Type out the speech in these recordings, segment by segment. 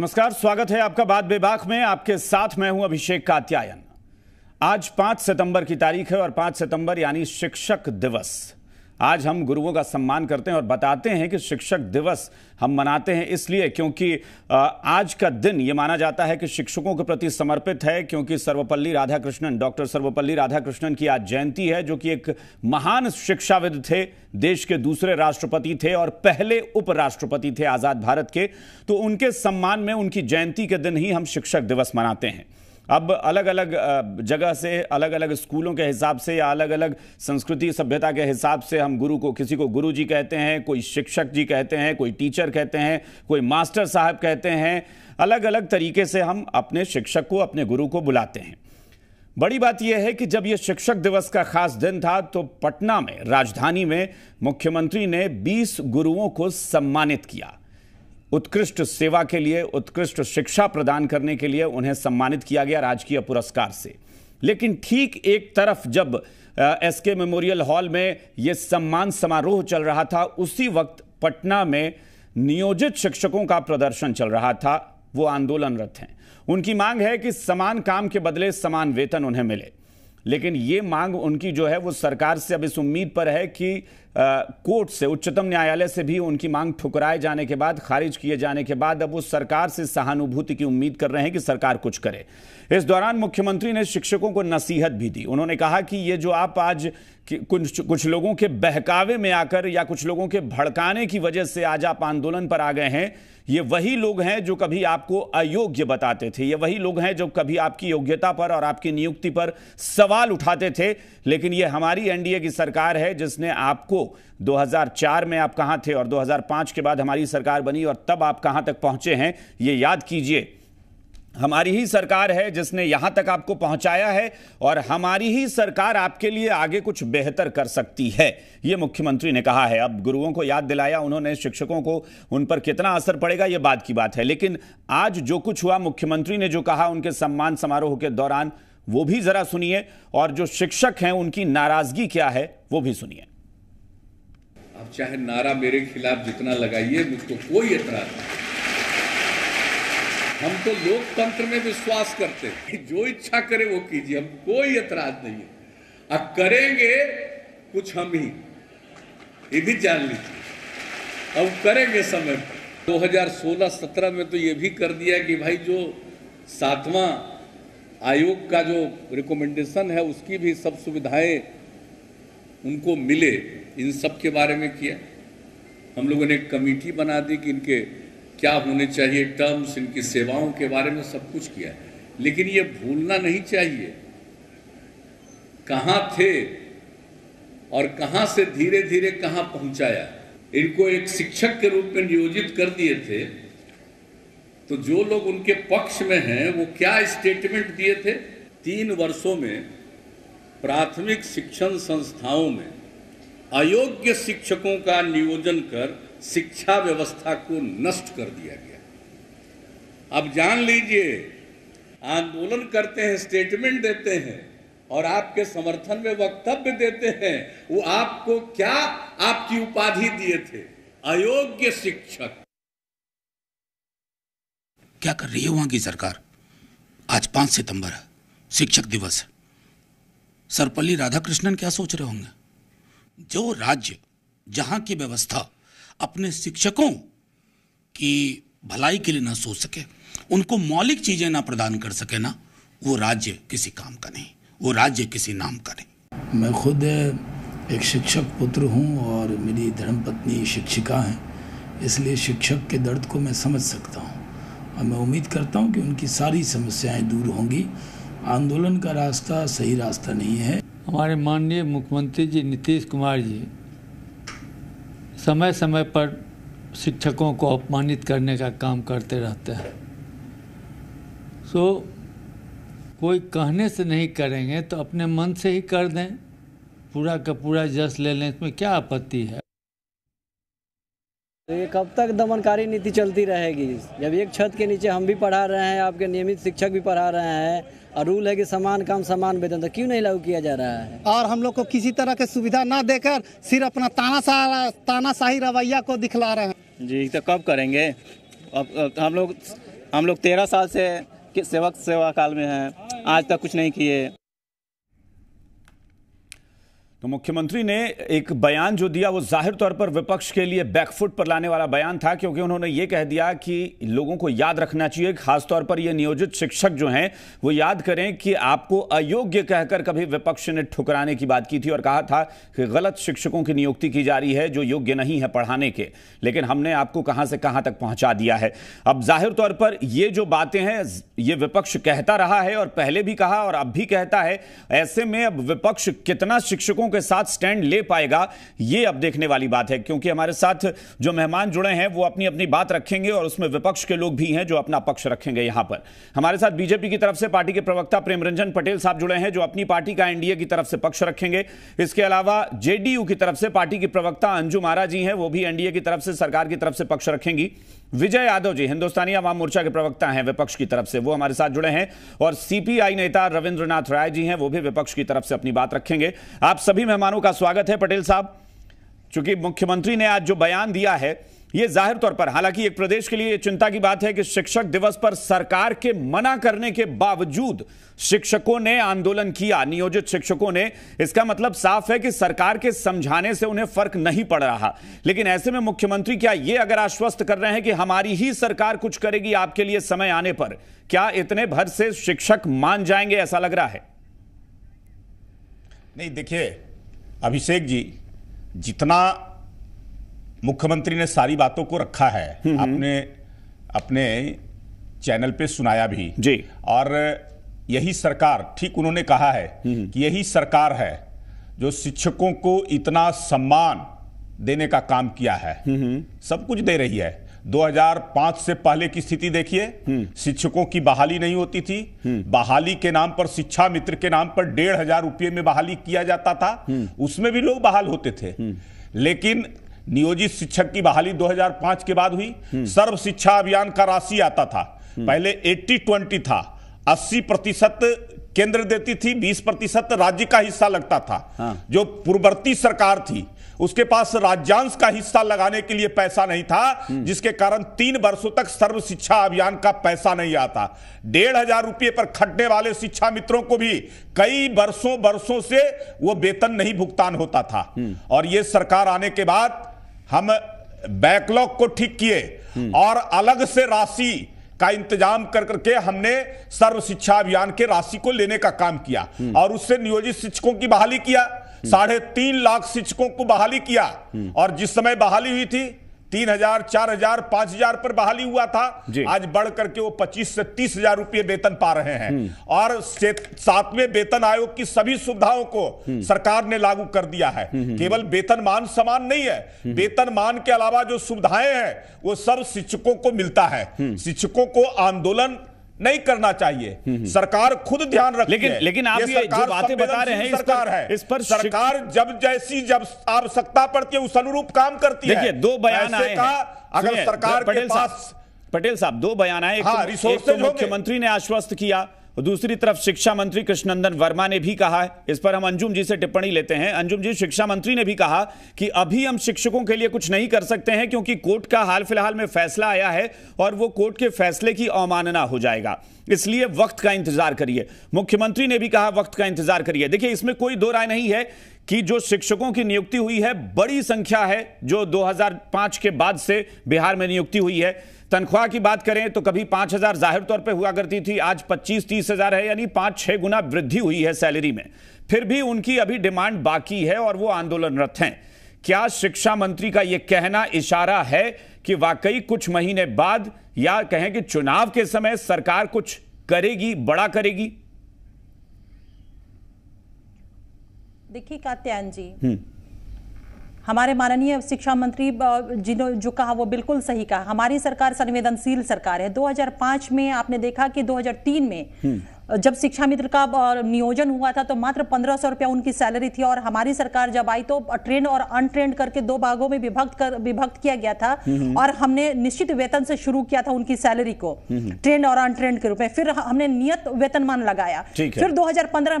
नमस्कार स्वागत है आपका बात बेबाक में आपके साथ मैं हूं अभिषेक कात्यायन आज 5 सितंबर की तारीख है और 5 सितंबर यानी शिक्षक दिवस आज हम गुरुओं का सम्मान करते हैं और बताते हैं कि शिक्षक दिवस हम मनाते हैं इसलिए क्योंकि आज का दिन ये माना जाता है कि शिक्षकों के प्रति समर्पित है क्योंकि सर्वपल्ली राधाकृष्णन डॉक्टर सर्वपल्ली राधाकृष्णन की आज जयंती है जो कि एक महान शिक्षाविद थे देश के दूसरे राष्ट्रपति थे और पहले उपराष्ट्रपति थे आज़ाद भारत के तो उनके सम्मान में उनकी जयंती के दिन ही हम शिक्षक दिवस मनाते हैं अब अलग अलग जगह से अलग अलग स्कूलों के हिसाब से या अलग अलग संस्कृति सभ्यता के हिसाब से हम गुरु को किसी को गुरु जी कहते हैं कोई शिक्षक जी कहते हैं कोई टीचर कहते हैं कोई मास्टर साहब कहते हैं अलग अलग तरीके से हम अपने शिक्षक को अपने गुरु को बुलाते हैं बड़ी बात यह है कि जब यह शिक्षक दिवस का खास दिन था तो पटना में राजधानी में मुख्यमंत्री ने 20 गुरुओं को सम्मानित किया उत्कृष्ट सेवा के लिए उत्कृष्ट शिक्षा प्रदान करने के लिए उन्हें सम्मानित किया गया राजकीय पुरस्कार से लेकिन ठीक एक तरफ जब एसके मेमोरियल हॉल में ये सम्मान समारोह चल रहा था उसी वक्त पटना में नियोजित शिक्षकों का प्रदर्शन चल रहा था वो आंदोलनरत हैं उनकी मांग है कि समान काम के बदले समान वेतन उन्हें मिले लेकिन ये मांग उनकी जो है वो सरकार से अब इस उम्मीद पर है कि कोर्ट से उच्चतम न्यायालय से भी उनकी मांग ठुकराए जाने के बाद खारिज किए जाने के बाद अब वो सरकार से सहानुभूति की उम्मीद कर रहे हैं कि सरकार कुछ करे इस दौरान मुख्यमंत्री ने शिक्षकों को नसीहत भी दी उन्होंने कहा कि ये जो आप आज कुछ कुछ लोगों के बहकावे में आकर या कुछ लोगों के भड़काने की वजह से आज आप आंदोलन पर आ गए हैं ये वही लोग हैं जो कभी आपको अयोग्य बताते थे ये वही लोग हैं जो कभी आपकी योग्यता पर और आपकी नियुक्ति पर सवाल उठाते थे लेकिन ये हमारी एनडीए की सरकार है जिसने आपको 2004 में आप कहाँ थे और 2005 के बाद हमारी सरकार बनी और तब आप कहाँ तक पहुँचे हैं ये याद कीजिए हमारी ही सरकार है जिसने यहां तक आपको पहुंचाया है और हमारी ही सरकार आपके लिए आगे कुछ बेहतर कर सकती है ये मुख्यमंत्री ने कहा है अब गुरुओं को याद दिलाया उन्होंने शिक्षकों को उन पर कितना असर पड़ेगा ये बात की बात है लेकिन आज जो कुछ हुआ मुख्यमंत्री ने जो कहा उनके सम्मान समारोह के दौरान वो भी जरा सुनिए और जो शिक्षक हैं उनकी नाराजगी क्या है वो भी सुनिए आप चाहे नारा मेरे खिलाफ जितना लगाइए मुझको कोई एतराज नहीं हम तो लोकतंत्र में विश्वास करते हैं जो इच्छा करे वो कीजिए हम कोई एतराज नहीं है अब करेंगे कुछ हम ही ये भी जान लीजिए अब करेंगे समय पर 2016-17 में तो ये भी कर दिया कि भाई जो सातवां आयोग का जो रिकमेंडेशन है उसकी भी सब सुविधाएं उनको मिले इन सब के बारे में किया हम लोगों ने एक कमेटी बना दी कि इनके क्या होने चाहिए टर्म्स इनकी सेवाओं के बारे में सब कुछ किया लेकिन ये भूलना नहीं चाहिए कहाँ थे और कहाँ से धीरे धीरे कहाँ पहुँचाया इनको एक शिक्षक के रूप में नियोजित कर दिए थे तो जो लोग उनके पक्ष में हैं वो क्या स्टेटमेंट दिए थे तीन वर्षों में प्राथमिक शिक्षण संस्थाओं में अयोग्य शिक्षकों का नियोजन कर शिक्षा व्यवस्था को नष्ट कर दिया गया अब जान लीजिए आंदोलन करते हैं स्टेटमेंट देते हैं और आपके समर्थन में वक्तव्य देते हैं वो आपको क्या आपकी उपाधि दिए थे अयोग्य शिक्षक क्या कर रही है वहां की सरकार आज पांच सितंबर है शिक्षक दिवस सरपल्ली राधाकृष्णन क्या सोच रहे होंगे जो राज्य जहाँ की व्यवस्था अपने शिक्षकों की भलाई के लिए ना सोच सके उनको मौलिक चीज़ें ना प्रदान कर सके ना वो राज्य किसी काम का नहीं वो राज्य किसी नाम का नहीं मैं खुद एक शिक्षक पुत्र हूँ और मेरी धर्मपत्नी शिक्षिका हैं इसलिए शिक्षक के दर्द को मैं समझ सकता हूँ और मैं उम्मीद करता हूँ कि उनकी सारी समस्याएं दूर होंगी आंदोलन का रास्ता सही रास्ता नहीं है हमारे माननीय मुख्यमंत्री जी नीतीश कुमार जी समय समय पर शिक्षकों को अपमानित करने का काम करते रहते हैं सो so, कोई कहने से नहीं करेंगे तो अपने मन से ही कर दें पूरा का पूरा जस ले लें इसमें क्या आपत्ति है तो ये कब तक दमनकारी नीति चलती रहेगी जब एक छत के नीचे हम भी पढ़ा रहे हैं आपके नियमित शिक्षक भी पढ़ा रहे हैं और रूल है कि समान काम समान वेतन तो क्यों नहीं लागू किया जा रहा है और हम लोग को किसी तरह की सुविधा ना देकर सिर्फ अपना ताना सा, तानाशाही रवैया को दिखला रहे हैं जी तो कब करेंगे अब, अब हम लोग हम लोग तेरह साल से सेवक सेवा काल में हैं आज तक कुछ नहीं किए तो मुख्यमंत्री ने एक बयान जो दिया वो जाहिर तौर पर विपक्ष के लिए बैकफुट पर लाने वाला बयान था क्योंकि उन्होंने ये कह दिया कि लोगों को याद रखना चाहिए खासतौर पर ये नियोजित शिक्षक जो हैं वो याद करें कि आपको अयोग्य कहकर कभी विपक्ष ने ठुकराने की बात की थी और कहा था कि गलत शिक्षकों की नियुक्ति की जा रही है जो योग्य नहीं है पढ़ाने के लेकिन हमने आपको कहाँ से कहाँ तक पहुँचा दिया है अब जाहिर तौर पर ये जो बातें हैं ये विपक्ष कहता रहा है और पहले भी कहा और अब भी कहता है ऐसे में अब विपक्ष कितना शिक्षकों के साथ स्टैंड ले पाएगा ये अब देखने वाली बात है क्योंकि हमारे साथ जो मेहमान जुड़े हैं वो अपनी अपनी बात रखेंगे और उसमें विपक्ष के लोग भी हैं जो अपना पक्ष रखेंगे यहां पर हमारे साथ बीजेपी की तरफ से पार्टी के प्रवक्ता प्रेम रंजन पटेल साहब जुड़े हैं जो अपनी पार्टी का एनडीए की तरफ से पक्ष रखेंगे इसके अलावा जेडीयू की तरफ से पार्टी की प्रवक्ता अंजुम आरा जी हैं वो भी एनडीए की तरफ से सरकार की तरफ से पक्ष रखेंगी विजय यादव जी हिंदुस्तानी अवाम मोर्चा के प्रवक्ता हैं विपक्ष की तरफ से वो हमारे साथ जुड़े हैं और सीपीआई नेता रविंद्रनाथ राय जी हैं वो भी विपक्ष की तरफ से अपनी बात रखेंगे आप सभी मेहमानों का स्वागत है पटेल साहब चूंकि मुख्यमंत्री ने आज जो बयान दिया है ये जाहिर तौर पर हालांकि एक प्रदेश के लिए चिंता की बात है कि शिक्षक दिवस पर सरकार के मना करने के बावजूद शिक्षकों ने आंदोलन किया नियोजित शिक्षकों ने इसका मतलब साफ है कि सरकार के समझाने से उन्हें फर्क नहीं पड़ रहा लेकिन ऐसे में मुख्यमंत्री क्या ये अगर आश्वस्त कर रहे हैं कि हमारी ही सरकार कुछ करेगी आपके लिए समय आने पर क्या इतने भर से शिक्षक मान जाएंगे ऐसा लग रहा है नहीं देखिए अभिषेक जी जितना मुख्यमंत्री ने सारी बातों को रखा है अपने हम्म, हम्म। अपने चैनल पे सुनाया भी जी और यही सरकार ठीक उन्होंने कहा है हम्म, कि यही सरकार है जो शिक्षकों को इतना सम्मान देने का काम किया है सब कुछ दे रही है 2005 से पहले की स्थिति देखिए शिक्षकों की बहाली नहीं होती थी बहाली के नाम पर शिक्षा मित्र के नाम पर डेढ़ हजार रुपये में बहाली किया जाता था उसमें भी लोग बहाल होते थे लेकिन नियोजित शिक्षक की बहाली 2005 के बाद हुई हम्म। सर्व शिक्षा अभियान का राशि आता था हम्म। पहले 80-20 था 80 प्रतिशत केंद्र देती थी 20 प्रतिशत राज्य का हिस्सा लगता था हाँ। जो पूर्ववर्ती सरकार थी उसके पास राज्यांश का हिस्सा लगाने के लिए पैसा नहीं था हम्म। जिसके कारण तीन वर्षों तक सर्व शिक्षा अभियान का पैसा नहीं आता डेढ़ हजार रुपये पर खटने वाले शिक्षा मित्रों को भी कई वर्षों वर्षों से वो वेतन नहीं भुगतान होता था और ये सरकार आने के बाद हम बैकलॉग को ठीक किए और अलग से राशि का इंतजाम कर करके हमने सर्व शिक्षा अभियान के राशि को लेने का काम किया और उससे नियोजित शिक्षकों की बहाली किया साढ़े तीन लाख शिक्षकों को बहाली किया और जिस समय बहाली हुई थी तीन हजार चार हजार पांच हजार पर बहाली हुआ था आज बढ़ करके वो पच्चीस से तीस हजार रुपये वेतन पा रहे हैं हम्म। और सातवें वेतन आयोग की सभी सुविधाओं को हम्म। सरकार ने लागू कर दिया है हम्म, केवल वेतन मान समान नहीं है वेतन मान के अलावा जो सुविधाएं हैं वो सब शिक्षकों को मिलता है शिक्षकों को आंदोलन नहीं करना चाहिए सरकार खुद ध्यान रखे लेकिन लेकिन आप ये, ये जो बातें बता रहे हैं सरकार है इस पर सरकार जब जैसी जब आवश्यकता पड़ती है उस अनुरूप काम करती है दो बयान आए अगर सरकार पटेल साहब पटेल साहब दो बयान आए हाँ, तो, तो मुख्यमंत्री ने आश्वस्त किया दूसरी तरफ शिक्षा मंत्री कृष्णनंदन वर्मा ने भी कहा है इस पर हम अंजुम जी से टिप्पणी लेते हैं अंजुम जी शिक्षा मंत्री ने भी कहा कि अभी हम शिक्षकों के लिए कुछ नहीं कर सकते हैं क्योंकि कोर्ट का हाल फिलहाल में फैसला आया है और वो कोर्ट के फैसले की अवमानना हो जाएगा इसलिए वक्त का इंतजार करिए मुख्यमंत्री ने भी कहा वक्त का इंतजार करिए देखिए इसमें कोई दो राय नहीं है कि जो शिक्षकों की नियुक्ति हुई है बड़ी संख्या है जो 2005 के बाद से बिहार में नियुक्ति हुई है तनख्वाह की बात करें तो कभी पांच हजार जाहिर तौर पे हुआ करती थी आज पच्चीस तीस हजार है यानी पांच छह गुना वृद्धि हुई है सैलरी में फिर भी उनकी अभी डिमांड बाकी है और वो आंदोलनरत हैं क्या शिक्षा मंत्री का यह कहना इशारा है कि वाकई कुछ महीने बाद या कहें कि चुनाव के समय सरकार कुछ करेगी बड़ा करेगी देखिए कात्यान जी हम्म। हमारे माननीय शिक्षा मंत्री जिन्होंने जो कहा वो बिल्कुल सही कहा हमारी सरकार संवेदनशील सरकार है 2005 में आपने देखा कि 2003 में हम्म। जब शिक्षा मित्र का नियोजन हुआ था तो मात्र पंद्रह सौ रुपया उनकी सैलरी थी और हमारी सरकार जब आई तो ट्रेंड और अनट्रेंड करके दो भागों में विभक्त कर विभक्त किया गया था हम्म, हम्म। और हमने निश्चित वेतन से शुरू किया था उनकी सैलरी को हम्म, ट्रेंड और अनट्रेंड के रूप में फिर हमने नियत वेतनमान लगाया फिर दो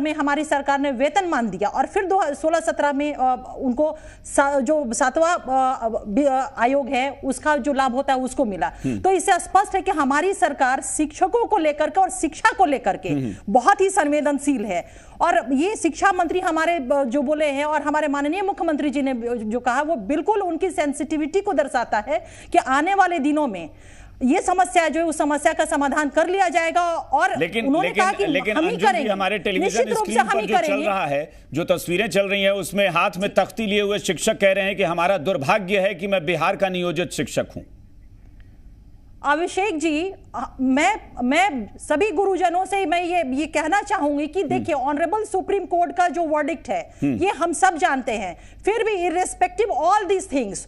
में हमारी सरकार ने वेतनमान दिया और फिर दो सोलह सत्रह में उनको जो सातवा आयोग है उसका जो लाभ होता है उसको मिला तो इससे स्पष्ट है कि हमारी सरकार शिक्षकों को लेकर के और शिक्षा को लेकर के हम्म। बहुत ही संवेदनशील है और ये शिक्षा मंत्री हमारे जो बोले हैं और हमारे माननीय मुख्यमंत्री जी ने जो कहा वो बिल्कुल उनकी सेंसिटिविटी को दर्शाता है कि आने वाले दिनों में ये समस्या जो है उस समस्या का समाधान कर लिया जाएगा और लेकिन उन्होंने लेकिन, कहा कि लेकिन हम ही करेंगे हमारे टेलीविजन स्क्रीन पर जो चल रहा है जो तस्वीरें चल रही हैं उसमें हाथ में तख्ती लिए हुए शिक्षक कह रहे हैं कि हमारा दुर्भाग्य है कि मैं बिहार का नियोजित शिक्षक हूं अभिषेक जी मैं मैं सभी गुरुजनों से मैं ये ये कहना चाहूंगी कि हम्म। देखिए ऑनरेबल सुप्रीम कोर्ट का जो वर्डिक्ट है हम्म। ये हम सब जानते हैं फिर भी इरेस्पेक्टिव ऑल दीज थिंग्स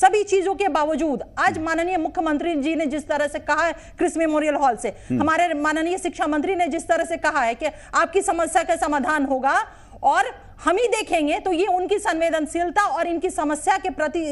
सभी चीजों के बावजूद आज हम्म। माननीय मुख्यमंत्री जी ने जिस तरह से कहा है क्रिस मेमोरियल हॉल से हमारे माननीय शिक्षा मंत्री ने जिस तरह से कहा है कि आपकी समस्या का समाधान होगा और हम ही देखेंगे तो ये उनकी संवेदनशीलता और इनकी समस्या के प्रति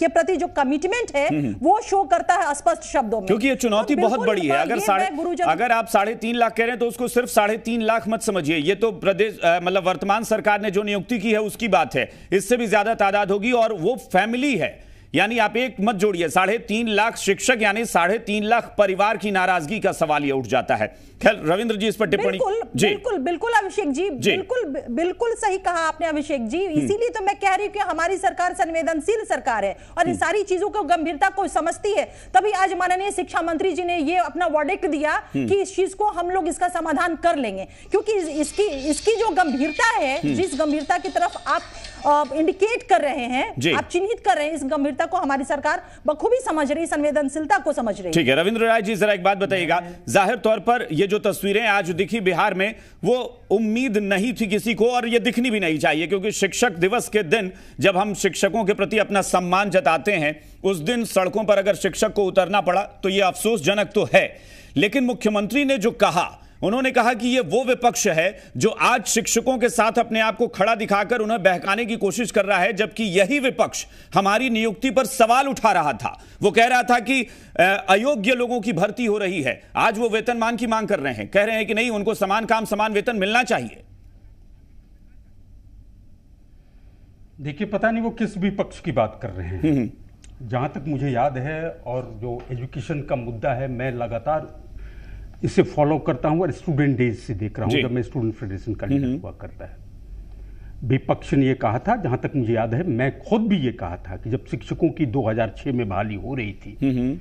के प्रति जो कमिटमेंट है हम्म, हम्म। वो शो करता है स्पष्ट शब्दों में क्योंकि ये चुनौती तो बहुत बड़ी है अगर साढ़े अगर आप साढ़े तीन लाख कह रहे हैं तो उसको सिर्फ साढ़े तीन लाख मत समझिए ये तो प्रदेश मतलब वर्तमान सरकार ने जो नियुक्ति की है उसकी बात है इससे भी ज्यादा तादाद होगी और वो फैमिली है यानी आप एक मत जोड़िए साढ़े तीन लाख शिक्षक यानी साढ़े तीन लाख परिवार की नाराजगी का सवाल ये उठ जाता है खैर रविंद्र जी इस पर टिप्पणी जी बिल्कुल बिल्कुल अभिषेक जी, जी बिल्कुल बिल्कुल सही कहा आपने अभिषेक जी हम्म। इसीलिए तो मैं कह रही हूँ कि हमारी सरकार संवेदनशील सरकार है और इन हम्म। सारी चीजों को गंभीरता को समझती है तभी आज माननीय शिक्षा मंत्री जी ने ये अपना वर्डिक दिया हम्म। कि इस चीज को हम लोग इसका समाधान कर लेंगे क्योंकि इसकी इसकी जो गंभीरता है जिस गंभीरता की तरफ आप इंडिकेट कर रहे हैं आप चिन्हित कर रहे हैं इस गंभीरता को हमारी सरकार बखूबी समझ रही संवेदनशीलता को समझ रही ठीक है रविंद्र राय जी जरा एक बात बताइएगा जाहिर तौर पर ये जो तस्वीरें आज दिखी बिहार में वो उम्मीद नहीं थी किसी को और ये दिखनी भी नहीं चाहिए क्योंकि शिक्षक दिवस के दिन जब हम शिक्षकों के प्रति अपना सम्मान जताते हैं उस दिन सड़कों पर अगर शिक्षक को उतरना पड़ा तो ये अफसोसजनक तो है लेकिन मुख्यमंत्री ने जो कहा उन्होंने कहा कि यह वो विपक्ष है जो आज शिक्षकों के साथ अपने आप को खड़ा दिखाकर उन्हें बहकाने की कोशिश कर रहा है जबकि यही विपक्ष हमारी नियुक्ति पर सवाल उठा रहा था वो कह रहा था कि अयोग्य लोगों की भर्ती हो रही है आज वो वेतनमान की मांग कर रहे हैं कह रहे हैं कि नहीं उनको समान काम समान वेतन मिलना चाहिए देखिए पता नहीं वो किस विपक्ष की बात कर रहे हैं हम्म। जहां तक मुझे याद है और जो एजुकेशन का मुद्दा है मैं लगातार इसे फॉलो करता हूँ और स्टूडेंट डेज से देख रहा हूँ जब मैं स्टूडेंट फेडरेशन का लीडर हुआ करता है विपक्ष ने यह कहा था जहां तक मुझे याद है मैं खुद भी ये कहा था कि जब शिक्षकों की 2006 में बहाली हो रही थी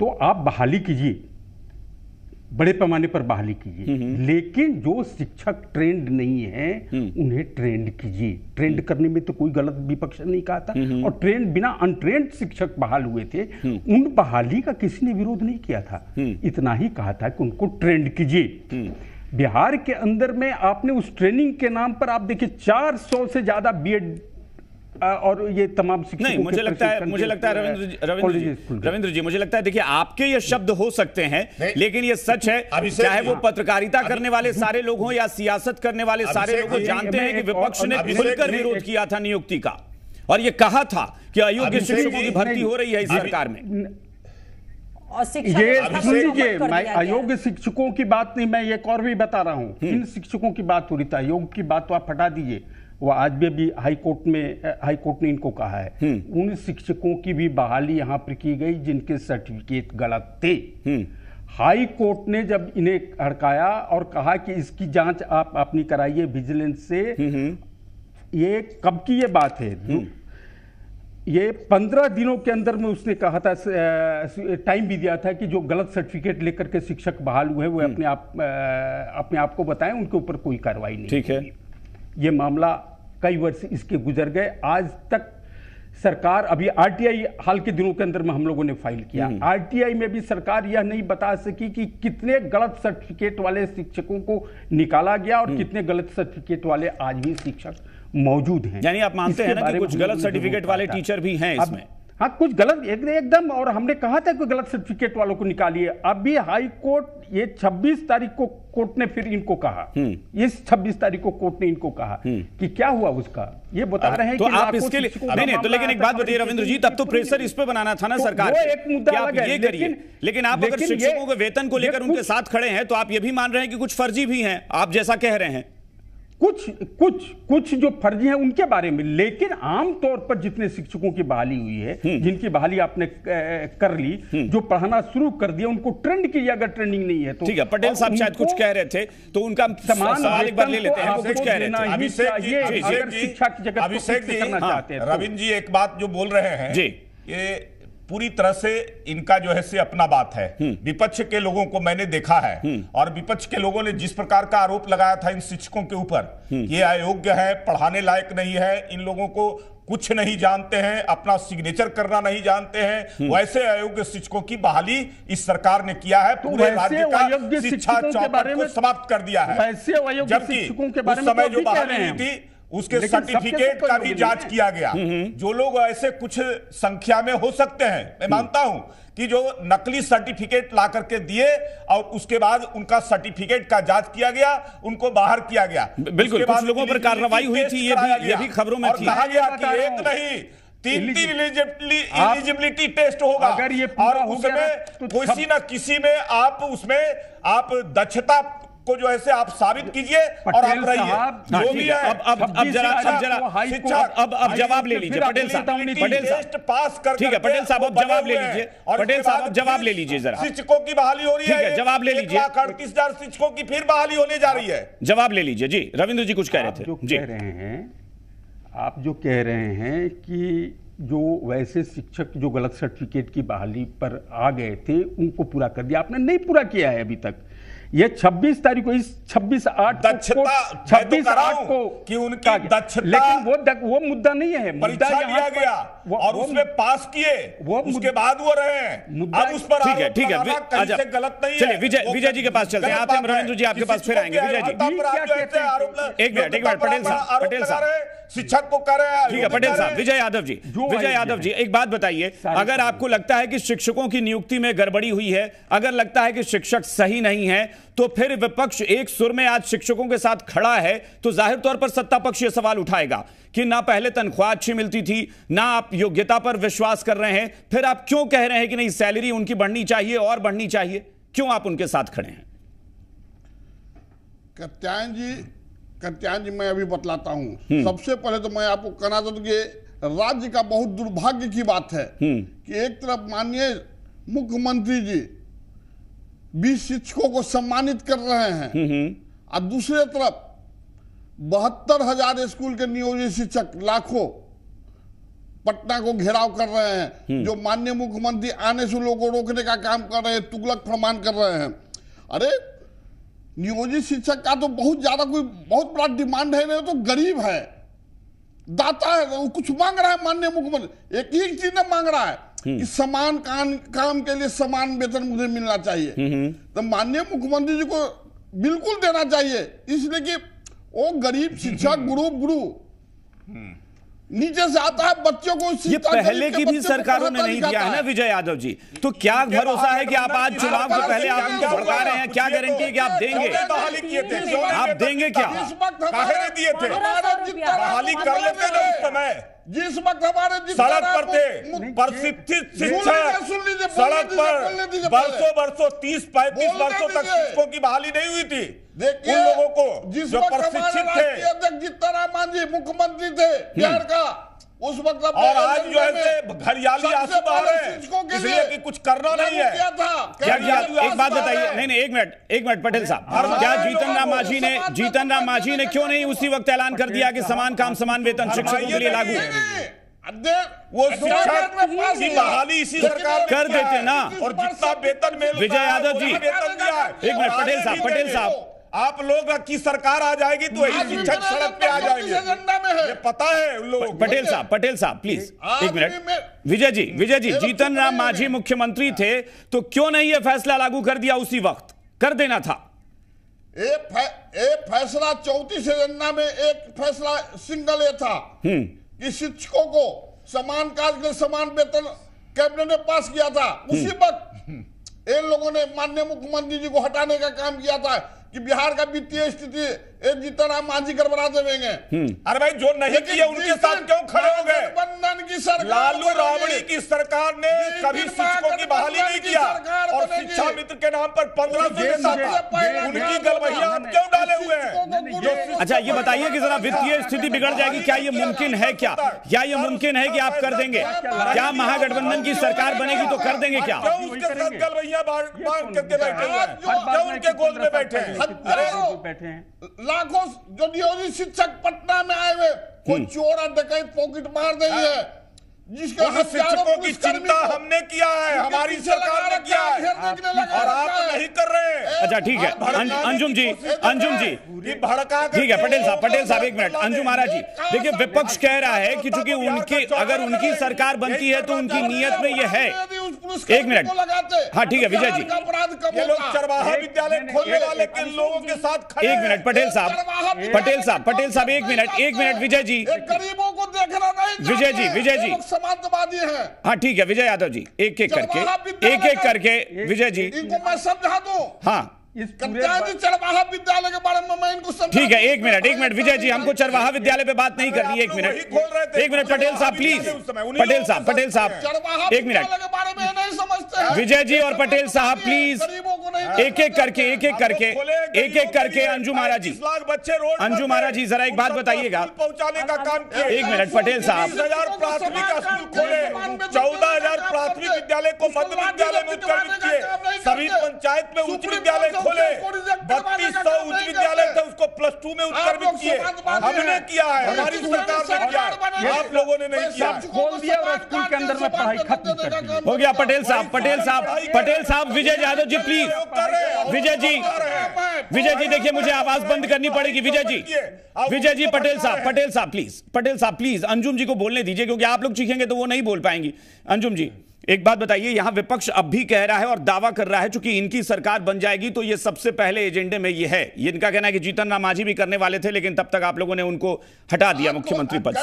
तो आप बहाली कीजिए बड़े पैमाने पर बहाली कीजिए हम्म, हम्म। लेकिन जो शिक्षक ट्रेंड नहीं है हम्म। उन्हें ट्रेंड कीजिए ट्रेंड करने में तो कोई गलत विपक्ष नहीं कहा था और ट्रेंड बिना अनट्रेंड शिक्षक बहाल हुए थे उन बहाली का किसी ने विरोध नहीं किया था इतना ही कहा था कि उनको ट्रेंड कीजिए बिहार के अंदर में आपने उस ट्रेनिंग के नाम पर आप देखिए 400 से ज्यादा बीएड और ये तमाम नहीं मुझे लगता है मुझे लगता है रविंद्र जी रविंद्र जी रविंद्र जी मुझे लगता है देखिए आपके ये शब्द हो सकते हैं लेकिन ये सच है चाहे वो पत्रकारिता करने वाले सारे लोग हों या सियासत करने वाले सारे लोग जानते हैं कि विपक्ष ने खुलकर विरोध किया था नियुक्ति का और ये कहा था कि अयोग्य शिक्षकों की भर्ती हो रही है इस सरकार में ये मैं अयोग्य शिक्षकों की बात नहीं मैं एक और भी बता रहा हूँ हम्म। इन शिक्षकों की बात हो रही थी अयोग्य की बात तो आप हटा दीजिए वो आज भी अभी हाई कोर्ट में हाई कोर्ट ने इनको कहा है हम्म। उन शिक्षकों की भी बहाली यहाँ पर की गई जिनके सर्टिफिकेट गलत थे हाई हम्म। कोर्ट ने जब इन्हें हड़काया और कहा कि इसकी जांच आप अपनी कराइए विजिलेंस से हम्म, ये कब की ये बात है ये पंद्रह दिनों के अंदर में उसने कहा था टाइम भी दिया था कि जो गलत सर्टिफिकेट लेकर के शिक्षक बहाल हुए वो अपने आप अपने आप को बताएं उनके ऊपर कोई कार्रवाई नहीं ठीक है ये मामला कई वर्ष इसके गुजर गए आज तक सरकार अभी आरटीआई हाल के दिनों के अंदर में हम लोगों ने फाइल किया हम्म। आरटीआई में भी सरकार यह नहीं बता सकी कि कितने गलत सर्टिफिकेट वाले शिक्षकों को निकाला गया और हम्म। कितने गलत सर्टिफिकेट वाले आज भी शिक्षक मौजूद हैं यानी आप मानते हैं ना कि कुछ गलत सर्टिफिकेट वाले टीचर भी हैं इसमें हाँ कुछ गलत एकदम और हमने कहा था कि गलत सर्टिफिकेट वालों को निकालिए अभी हाई कोर्ट ये 26 तारीख को कोर्ट ने फिर इनको कहा हम्म। इस 26 तारीख को कोर्ट ने इनको कहा हम्म। कि क्या हुआ उसका ये बता रहे हैं तो कि आप इसके लिए नहीं नहीं तो लेकिन एक बात बताइए रविंद्र जी तब तो प्रेशर इस पे बनाना था ना तो सरकार एक मुद्दा ये करिए लेकिन आप अगर शिक्षकों के वेतन को लेकर उनके साथ खड़े हैं तो आप ये भी मान रहे हैं कि कुछ फर्जी भी हैं आप जैसा कह रहे हैं कुछ कुछ कुछ जो फर्जी हैं उनके बारे में लेकिन आम तौर पर जितने शिक्षकों की बहाली हुई है हम्म। जिनकी बहाली आपने कर ली हम्म। जो पढ़ाना शुरू कर दिया उनको ट्रेंड की अगर ट्रेंडिंग नहीं है तो ठीक है पटेल साहब शायद कुछ कह रहे थे तो उनका समान एक बार ले लेते हैं तो कुछ कह रहे थे अभिषेक शिक्षा की जगह हाँ, तो। रविंद्र जी एक बात जो बोल रहे हैं जी ये पूरी तरह से इनका जो है से अपना बात है हम्म। विपक्ष के लोगों को मैंने देखा है हम्म। और विपक्ष के लोगों ने जिस प्रकार का आरोप लगाया था इन शिक्षकों के ऊपर हम्म। ये अयोग्य है पढ़ाने लायक नहीं है इन लोगों को कुछ नहीं जानते हैं अपना सिग्नेचर करना नहीं जानते हैं वैसे अयोग्य शिक्षकों की बहाली इस सरकार ने किया है पूरे राज्य का शिक्षा चौपट को समाप्त कर दिया है जबकि तो समय जो बहाली हुई थी उसके सर्टिफिकेट का भी जांच किया गया हम्म, हम्म। जो लोग ऐसे कुछ संख्या में हो सकते हैं मैं हम्म। मानता हूं कि जो नकली सर्टिफिकेट ला करके दिए और उसके बाद उनका सर्टिफिकेट का जांच किया गया उनको बाहर किया गया बिल्कुल कुछ लोगों पर कार्रवाई हुई थी ये भी ये भी खबरों में थी कहा गया कि एक नहीं एलिजिबिलिटी टेस्ट होगा अगर ये और उसमें किसी ना किसी में आप उसमें आप दक्षता को जो ऐसे आप साबित कीजिए और आप रहिए अब अब अब अब अब अब जवाब ले लीजिए पटेल साहब पटेल साहब पास कर ठीक है पटेल साहब अब जवाब ले लीजिए पटेल साहब जवाब ले लीजिए जरा शिक्षकों की बहाली हो रही है जवाब ले लीजिए अड़तीस हजार शिक्षकों की फिर बहाली होने जा रही है जवाब ले लीजिए जी रविंद्र जी कुछ कह रहे थे जी रहे हैं आप जो कह रहे हैं कि जो वैसे शिक्षक जो गलत सर्टिफिकेट की बहाली पर आ गए थे उनको पूरा कर दिया आपने नहीं पूरा किया है अभी तक ये 26 तारीख को इस 26 आठ दक्षता छब्बीस आठ को तो कि उनका दक्षता लेकिन वो दक, वो मुद्दा नहीं है मुद्दा लिया गया वो, और वो, उसमें पास किए वो उसके बाद वो रहे अब उस पर ठीक है ठीक है गलत नहीं है विजय विजय जी के पास चलते हैं आप रविंद्र जी आपके पास फिर आएंगे विजय जी एक मिनट एक मिनट पटेल साहब पटेल साहब शिक्षक को कर रहे पटेल साहब विजय यादव जी विजय यादव जी एक बात बताइए अगर आपको लगता है कि शिक्षकों की नियुक्ति में गड़बड़ी हुई है अगर लगता है कि शिक्षक सही नहीं है तो फिर विपक्ष एक सुर में आज शिक्षकों के साथ खड़ा है तो जाहिर तौर पर सत्ता पक्ष यह सवाल उठाएगा कि ना पहले तनख्वाह अच्छी मिलती थी ना आप योग्यता पर विश्वास कर रहे हैं फिर आप क्यों कह रहे हैं कि नहीं सैलरी उनकी बढ़नी चाहिए और बढ़नी चाहिए क्यों आप उनके साथ खड़े हैं कप्तान जी कन्या जी मैं अभी बतलाता हूँ हम्म। सबसे पहले तो मैं आपको कहना चाहता हूँ कि राज्य का बहुत दुर्भाग्य की बात है हम्म। कि एक तरफ माननीय मुख्यमंत्री जी बीस शिक्षकों को सम्मानित कर रहे हैं हम्म, और दूसरे तरफ बहत्तर हजार स्कूल के नियोजित शिक्षक लाखों पटना को घेराव कर रहे हैं जो माननीय मुख्यमंत्री आने से लोगों को रोकने का काम कर रहे हैं तुगलक फरमान कर रहे हैं अरे नियोजित शिक्षक का तो बहुत ज्यादा कोई बहुत बड़ा डिमांड है नहीं तो गरीब है दाता है वो कुछ मांग रहा है माननीय मुख्यमंत्री एक ही चीज ना मांग रहा है हम्म। कि समान काम काम के लिए समान वेतन मुझे मिलना चाहिए हम्म, हम्म। तो माननीय मुख्यमंत्री जी को बिल्कुल देना चाहिए इसलिए कि वो गरीब शिक्षक गुरु गुरु नीचे से आता है बच्चों को ये पहले की भी सरकारों ने नहीं दिया है ना विजय यादव जी तो क्या तो भरोसा है कि आप आज चुनाव के पहले आप उनको भड़का रहे हैं क्या तो गारंटी है कि आप तो देंगे आप देंगे क्या दिए थे बहाली कर लेते ना उस समय जिस वक्त हमारे सड़क पर थे प्रशिक्षित शिक्षक सड़क पर बरसों बरसों तीस पैंतीस वर्षों तक शिक्षकों की बहाली नहीं हुई थी उन लोगों को जिस जो प्रशिक्षित थे अध्यक्ष जीतनाराम जी मुख्यमंत्री थे हम्म। बिहार का उस मतलब और आज जो है घरियाली इसलिए कि कुछ करना नहीं है क्या क्या एक बात बताइए नहीं नहीं एक मिनट एक मिनट पटेल साहब क्या जीतन राम मांझी ने जीतन राम मांझी ने क्यों नहीं उसी वक्त ऐलान कर दिया कि समान काम समान वेतन शिक्षकों के लिए लागू वो शिक्षा की बहाली इसी सरकार कर देते ना और जितना वेतन में विजय यादव जी एक मिनट पटेल साहब पटेल साहब आप लोग की सरकार आ जाएगी तो शिक्षक सड़क पे आ जाएंगे ये पता है उन लोगों पटेल साहब पटेल साहब प्लीज एक मिनट विजय जी विजय जी जीतन राम माझी मुख्यमंत्री थे तो क्यों नहीं ये फैसला लागू कर दिया उसी वक्त कर देना था फैसला चौतीस एजेंडा में एक फैसला सिंगल ये था हम्म। कि शिक्षकों को समान काज के समान वेतन कैबिनेट ने पास किया था उसी हम्म। वक्त इन लोगों ने माननीय मुख्यमंत्री जी को हटाने का काम किया था कि बिहार का वित्तीय स्थिति एक जीतनराम मांझी गड़बड़ा देंगे हम्म। अरे भाई जो नहीं किए उनके साथ क्यों खड़े हो गए गठबंधन की सरकार लालू रावड़ी की सरकार ने कभी शिक्षकों की बहाली नहीं किया और शिक्षा मित्र के नाम पर पंद्रह सौ उनकी गलबहिया आप क्यों डाले हुए हैं अच्छा ये बताइए कि जरा वित्तीय स्थिति बिगड़ जाएगी क्या ये मुमकिन है क्या क्या ये मुमकिन है कि आप कर देंगे क्या महागठबंधन की सरकार बनेगी तो कर देंगे क्या उनके साथ गलबहिया बांट करके बैठे क्यों उनके गोद में बैठे बैठे हैं लाखों जदयोजी शिक्षक पटना में आए हुए कोई हम्म। चोर डकैत पॉकेट मार रही हाँ। है जिसका शिक्षकों की चिंता हमने किया है हमारी सरकार ने किया है और आप नहीं कर रहे अच्छा ठीक है अंजुम जी अंजुम जी भड़का ठीक है पटेल साहब पटेल साहब एक मिनट अंजुम महाराज जी देखिए विपक्ष कह रहा है तो कि चूंकि तो उनकी अगर उनकी सरकार बनती है तो उनकी नीयत में यह है एक मिनट हाँ ठीक है विजय जी चरवाहा विद्यालय खोलने वाले किन लोगों के साथ एक मिनट पटेल साहब पटेल साहब पटेल साहब एक मिनट एक मिनट विजय जी गरीबों को देखना नहीं विजय जी विजय जी समाजवादी है हाँ ठीक है विजय यादव जी एक एक करके एक एक करके विजय जी मैं समझा दू हाँ ठीक है एक मिनट एक मिनट विजय जी हमको चरवाहा विद्यालय पे बात नहीं करनी एक मिनट एक मिनट पटेल साहब प्लीज पटेल साहब पटेल साहब एक मिनट विजय जी और पटेल साहब प्लीज एक एक करके एक एक करके एक एक करके अंजू महाराज जी बच्चे अंजू महाराज जी जरा एक बात बताइएगा पहुंचाने का काम एक मिनट पटेल साहब प्राथमिक खोले चौदह हजार प्राथमिक विद्यालय को मध्य विद्यालय में उत्कर्षित किए सभी पंचायत में उच्च विद्यालय खोले बत्तीस सौ उच्च विद्यालय थे उसको प्लस टू में उत्कर्षित किए हमने किया है हमारी सरकार ने किया आप लोगों ने नहीं किया खोल दिया स्कूल के अंदर में पढ़ाई खत्म हो गया पटेल साहब पटेल साहब पटेल साहब विजय यादव जी प्लीज विजय जी विजय जी देखिए मुझे आवाज बंद करनी पड़ेगी विजय जी विजय जी पटेल साहब पटेल साहब प्लीज पटेल साहब प्लीज अंजुम जी को बोलने दीजिए क्योंकि आप लोग चीखेंगे तो वो नहीं बोल पाएंगी अंजुम जी एक बात बताइए यहां विपक्ष अब भी कह रहा है और दावा कर रहा है चूंकि इनकी सरकार बन जाएगी तो ये सबसे पहले एजेंडे में ये है ये इनका कहना है कि जीतन राम मांझी भी करने वाले थे लेकिन तब तक आप लोगों ने उनको हटा दिया तो मुख्यमंत्री पद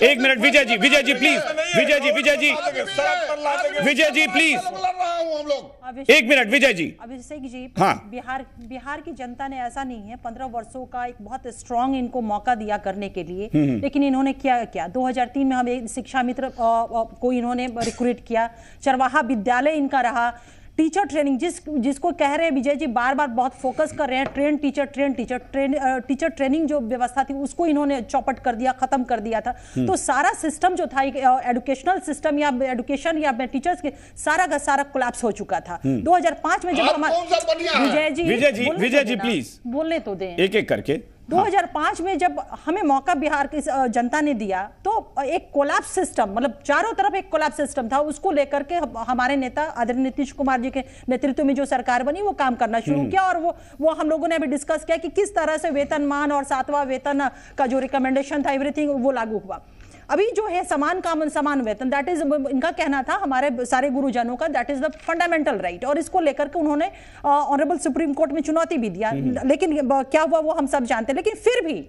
से एक minute Vijay ji Vijay ji please Vijay ji Vijay ji Vijay ji please एक मिनट विजय जी अभिषेक जी हाँ बिहार बिहार की जनता ने ऐसा नहीं है पंद्रह वर्षों का एक बहुत स्ट्रॉन्ग इनको मौका दिया करने के लिए हम्म, हम्म। लेकिन इन्होंने क्या क्या 2003 में हम शिक्षा मित्र को इन्होंने रिक्रूट किया चरवाहा विद्यालय इनका रहा टीचर ट्रेनिंग जिस जिसको कह रहे हैं विजय जी बार बार बहुत फोकस कर रहे हैं train teacher train teacher train teacher training जो व्यवस्था थी उसको इन्होंने चौपट कर दिया खत्म कर दिया था हम्म। तो सारा सिस्टम जो था एडुकेशनल सिस्टम या एडुकेशन या टीचर्स के सारा का सारा कोलैप्स हो चुका था 2005 हम्म। में जब हमारे विजय जी विजय जी विजय तो जी प्लीज बोलने तो दे एक एक करके 2005 में जब हमें मौका बिहार की जनता ने दिया तो एक कोलाब सिस्टम मतलब चारों तरफ एक कोलाब सिस्टम था उसको लेकर के हमारे नेता आदरणीय नीतीश कुमार जी के नेतृत्व में जो सरकार बनी वो काम करना शुरू हम्म। किया और वो वो हम लोगों ने अभी डिस्कस किया कि किस तरह से वेतनमान और सातवां वेतन का जो रिकमेंडेशन था एवरीथिंग वो लागू हुआ अभी जो है समान काम समान वेतन दैट इज इनका कहना था हमारे सारे गुरुजनों का that is the fundamental right और इसको लेकर के उन्होंने ऑनरेबल सुप्रीम कोर्ट में चुनौती भी दिया हम्म, हम्म। लेकिन क्या हुआ वो हम सब जानते हैं लेकिन फिर भी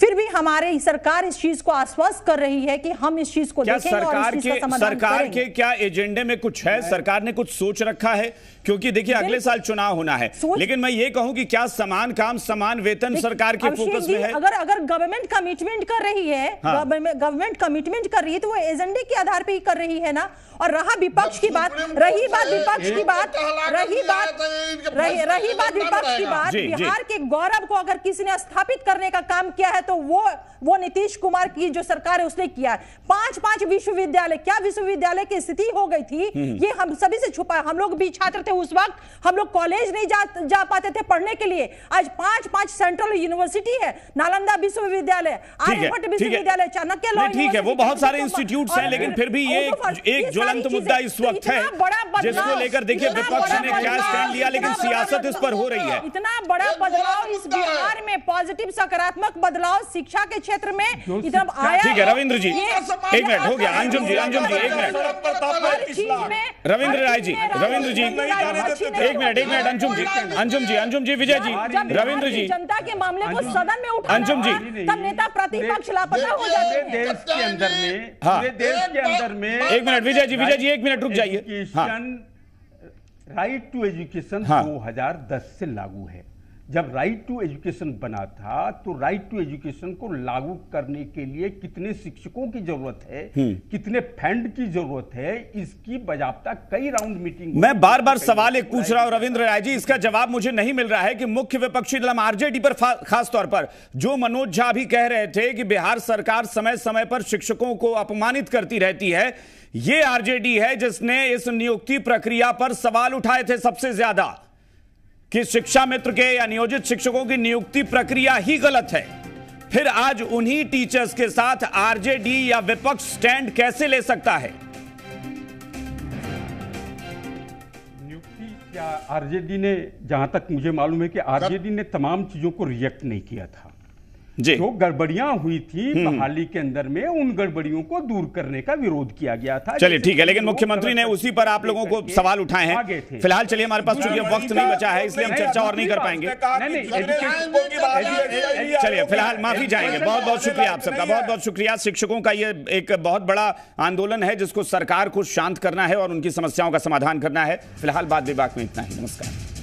फिर भी हमारे सरकार इस चीज को आश्वस्त कर रही है कि हम इस चीज को क्या सरकार के सरकार के क्या एजेंडे में कुछ है सरकार ने कुछ सोच रखा है क्योंकि देखिए अगले साल चुनाव होना है लेकिन मैं ये कहूँ कि क्या समान काम समान वेतन सरकार के फोकस में है अगर अगर गवर्नमेंट कमिटमेंट कर रही है गवर्नमेंट हाँ। कमिटमेंट कर रही है तो वो एजेंडे के आधार पर ही कर रही है ना और रहा विपक्ष की बात रही बात विपक्ष की बात तो रही बात रही बात विपक्ष की बात बिहार के गौरव को अगर किसी ने स्थापित करने का काम किया है तो वो वो नीतीश कुमार की जो सरकार है उसने किया पांच पांच विश्वविद्यालय क्या विश्वविद्यालय की स्थिति हो गई थी हम्म। ये हम सभी से छुपा हम लोग भी छात्र थे उस वक्त हम लोग कॉलेज नहीं जा, जा पाते थे पढ़ने के लिए आज पांच पांच सेंट्रल यूनिवर्सिटी है नालंदा विश्वविद्यालय आर्यभट्ट विश्वविद्यालय चाणक्य लॉ ठीक है वो बहुत सारे इंस्टीट्यूट है लेकिन फिर भी ये एक ज्वलंत मुद्दा इस वक्त है जिसको लेकर देखिए विपक्ष ने क्या स्टैंड लिया लेकिन सियासत इस पर हो रही है इतना बड़ा बदलाव इस बिहार में पॉजिटिव सकारात्मक बदलाव बदलाव शिक्षा के क्षेत्र में इतना आया ठीक है रविंद्र जी एक मिनट हो गया अंजुम जी अंजुम जी एक मिनट रविंद्र राय जी रविंद्र जी एक मिनट एक मिनट अंजुम जी अंजुम जी अंजुम जी विजय जी रविंद्र जी जनता के मामले को सदन में उठा अंजुम जी तब नेता प्रतिपक्ष लापता हो जाते देश के अंदर में हाँ। देश के अंदर में एक मिनट विजय जी विजय जी एक मिनट रुक जाइए राइट हाँ। टू एजुकेशन 2010 हाँ। से लागू है जब राइट टू एजुकेशन बना था तो राइट टू एजुकेशन को लागू करने के लिए कितने शिक्षकों की जरूरत है हम्म। कितने फंड की जरूरत है इसकी बजाबता कई राउंड मीटिंग मैं बार बार सवाल एक पूछ रहा हूं रविंद्र राय जी इसका जवाब मुझे नहीं मिल रहा है कि मुख्य विपक्षी दल आरजेडी पर खास तौर पर जो मनोज झा भी कह रहे थे कि बिहार सरकार समय समय पर शिक्षकों को अपमानित करती रहती है ये आरजेडी है जिसने इस नियुक्ति प्रक्रिया पर सवाल उठाए थे सबसे ज्यादा कि शिक्षा मित्र के या नियोजित शिक्षकों की नियुक्ति प्रक्रिया ही गलत है फिर आज उन्हीं टीचर्स के साथ आरजेडी या विपक्ष स्टैंड कैसे ले सकता है नियुक्ति क्या आरजेडी ने जहां तक मुझे मालूम है कि आरजेडी ने तमाम चीजों को रिएक्ट नहीं किया था जो गड़बड़ियां हुई थी हम्म। बहाली के अंदर में उन गड़बड़ियों को दूर करने का विरोध किया गया था चलिए ठीक है लेकिन मुख्यमंत्री ने उसी पर आप लोगों को सवाल उठाए हैं फिलहाल चलिए हमारे पास चूंकि वक्त नहीं बचा है इसलिए हम चर्चा और नहीं कर पाएंगे चलिए फिलहाल माफी जाएंगे बहुत बहुत शुक्रिया आप सबका बहुत बहुत शुक्रिया शिक्षकों का ये एक बहुत बड़ा आंदोलन है जिसको सरकार को शांत करना है और उनकी समस्याओं का समाधान करना है फिलहाल बाद विभाग में इतना ही नमस्कार